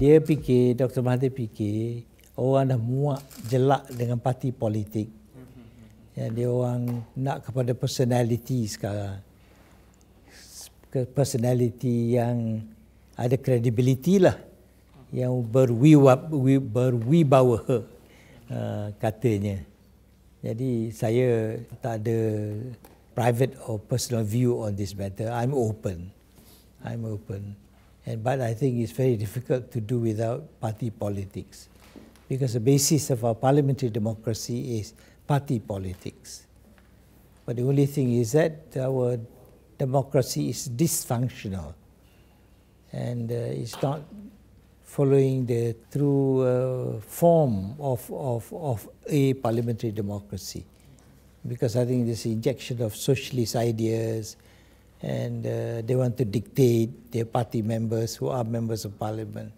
dia fikir Dr. Mahathir fikir orang dah muak jelak dengan parti politik ya, dia orang nak kepada personality sekarang personality yang ada credibility lah yang berwiwa, berwibawa uh, katanya jadi saya tak ada private or personal view on this matter. I'm open. I'm open. And, but I think it's very difficult to do without party politics because the basis of our parliamentary democracy is party politics. But the only thing is that our democracy is dysfunctional and uh, it's not following the true uh, form of, of, of a parliamentary democracy. Because I think this injection of socialist ideas, and uh, they want to dictate their party members who are members of parliament.